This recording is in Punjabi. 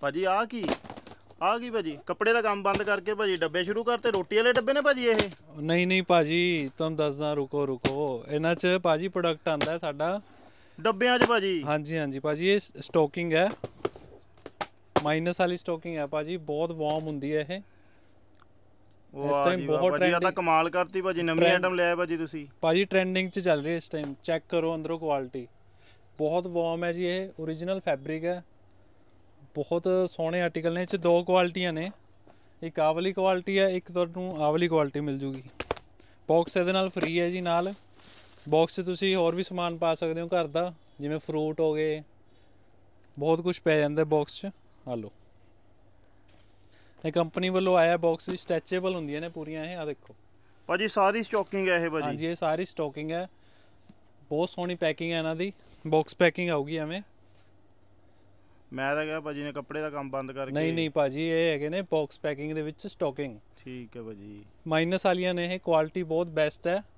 ਭਾਜੀ ਆ ਕੀ ਆ ਕੀ ਭਾਜੀ ਕੱਪੜੇ ਦਾ ਕੰਮ ਬੰਦ ਕਰਕੇ ਭਾਜੀ ਡੱਬੇ ਸ਼ੁਰੂ ਕਰਤੇ ਰੋਟੀ ਵਾਲੇ ਡੱਬੇ ਨੇ ਭਾਜੀ ਇਹ ਨਹੀਂ ਨਹੀਂ ਭਾਜੀ ਤੁਹਾਨੂੰ ਦੱਸਦਾ ਰੁਕੋ ਰੁਕੋ ਇਹਨਾਂ 'ਚ ਭਾਜੀ ਪ੍ਰੋਡਕਟ ਆਂਦਾ ਹੈ ਸਾਡਾ ਡੱਬਿਆਂ 'ਚ ਭਾਜੀ ਹਾਂਜੀ ਹਾਂਜੀ ਭਾਜੀ ਇਹ ਸਟੋਕਿੰਗ ਹੈ ਮਾਈਨਸ ਵਾਲੀ ਸਟੋਕਿੰਗ ਹੈ ਭਾਜੀ ਬਹੁਤ ਵਾਰਮ ਹੁੰਦੀ ਹੈ ਇਹ ਇਸ ਟਾਈਮ ਬਹੁਤ ਭਾਜੀ ਦਾ ਕਮਾਲ ਕਰਤੀ ਭਾਜੀ ਨਵੀਂ ਆਈਟਮ ਲਿਆਏ ਭਾਜੀ ਤੁਸੀਂ ਭਾਜੀ ਟ੍ਰੈਂਡਿੰਗ 'ਚ ਚੱਲ ਰਹੀ ਹੈ ਇਸ ਟਾਈਮ ਚੈੱਕ ਕਰੋ ਅੰਦਰੋਂ ਕੁਆਲਿਟੀ ਬਹੁਤ ਵਾਰਮ ਹੈ ਜੀ ਇਹ origignal ਫੈਬਰਿਕ ਹੈ ਬਹੁਤ ਸੋਹਣੇ ਆਰਟੀਕਲ ਨੇ ਇਹ ਚ ਦੋ ਕੁਆਲਿਟੀਆਂ ਨੇ ਇੱਕ ਆਵਲੀ ਕੁਆਲਟੀ ਕੁਆਲਿਟੀ ਹੈ ਇੱਕ ਤੁਹਾਨੂੰ ਆਵਲੀ ਕੁਆਲਟੀ ਕੁਆਲਿਟੀ ਮਿਲ ਜੂਗੀ ਬਾਕਸ ਇਹਦੇ ਨਾਲ ਫ੍ਰੀ ਹੈ ਜੀ ਨਾਲ ਬਾਕਸ 'ਚ ਤੁਸੀਂ ਹੋਰ ਵੀ ਸਮਾਨ ਪਾ ਸਕਦੇ ਹੋ ਘਰ ਦਾ ਜਿਵੇਂ ਫਰੂਟ ਹੋ ਗਏ ਬਹੁਤ ਕੁਝ ਪੈ ਜਾਂਦਾ ਬਾਕਸ 'ਚ ਆ ਲਓ ਇਹ ਕੰਪਨੀ ਵੱਲੋਂ ਆਇਆ ਬਾਕਸ ਜੀ ਸਟੈਚੇਬਲ ਹੁੰਦੀਆਂ ਨੇ ਪੂਰੀਆਂ ਇਹ ਆ ਦੇਖੋ ਭਾਜੀ ਸਾਰੀ ਸਟਾਕਿੰਗ ਹੈ ਇਹ ਭਾਜੀ ਹਾਂਜੀ ਇਹ ਸਾਰੀ ਸਟਾਕਿੰਗ ਹੈ ਬਹੁਤ ਸੋਹਣੀ ਪੈਕਿੰਗ ਹੈ ਇਹਨਾਂ ਦੀ ਬਾਕਸ ਪੈਕਿੰਗ ਆਊਗੀ ਐਵੇਂ ਮੈਂ ਤਾਂ ਕਿਹਾ ਭਾਜੀ ਨੇ ਕੱਪੜੇ ਦਾ ਕੰਮ ਬੰਦ ਕਰਕੇ ਨਹੀਂ ਨਹੀਂ ਭਾਜੀ ਇਹ ਹੈਗੇ ਨੇ ਬਾਕਸ ਪੈਕਿੰਗ ਦੇ ਵਿੱਚ ਸਟਾਕਿੰਗ ਠੀਕ ਹੈ ਭਾਜੀ ਮਾਈਨਸ ਵਾਲੀਆਂ ਨੇ ਇਹ ਕੁਆਲਿਟੀ ਬਹੁਤ ਬੈਸਟ ਹੈ